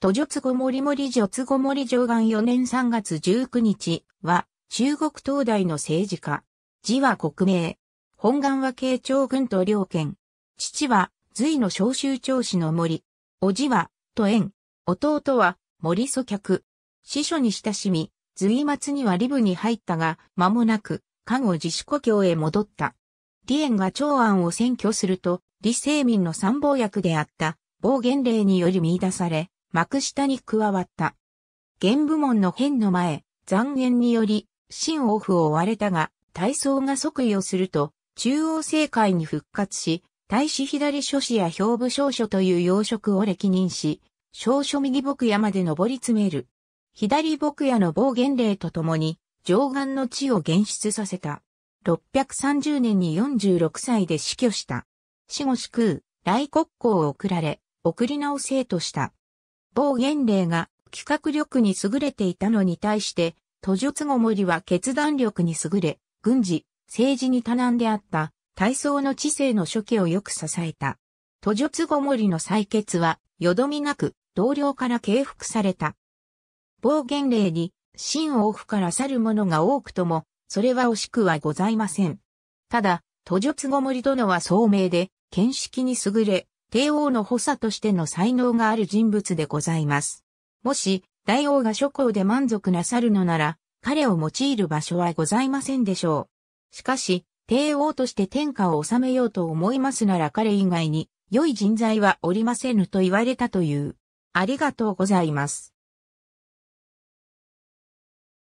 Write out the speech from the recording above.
途術後森森津後森上岸4年3月19日は中国東大の政治家。字は国名。本願は慶長軍と両県。父は隋の召集長子の森。叔父は都縁。弟は森祖客。司書に親しみ、隋末にはリブに入ったが、間もなく、加護自主故郷へ戻った。李縁が長安を占拠すると、李世民の参謀役であった、暴言令により見出され、幕下に加わった。現部門の変の前、残言により、新オフを追われたが、体操が即位をすると、中央政界に復活し、大使左諸子や兵部少書という要職を歴任し、少書右牧屋まで登り詰める。左牧野の暴言令とともに、上岸の地を現出させた。630年に46歳で死去した。死後死空、来国公を送られ、送り直せとした。某元霊が企画力に優れていたのに対して、途述後森は決断力に優れ、軍事、政治に多難であった、体操の知性の初期をよく支えた。途述後森の採決は、よどみなく、同僚から敬服された。某元霊に、真王府から去る者が多くとも、それは惜しくはございません。ただ、途述後森殿は聡明で、見識に優れ、帝王の補佐としての才能がある人物でございます。もし、大王が諸侯で満足なさるのなら、彼を用いる場所はございませんでしょう。しかし、帝王として天下を治めようと思いますなら彼以外に良い人材はおりませぬと言われたという。ありがとうございます。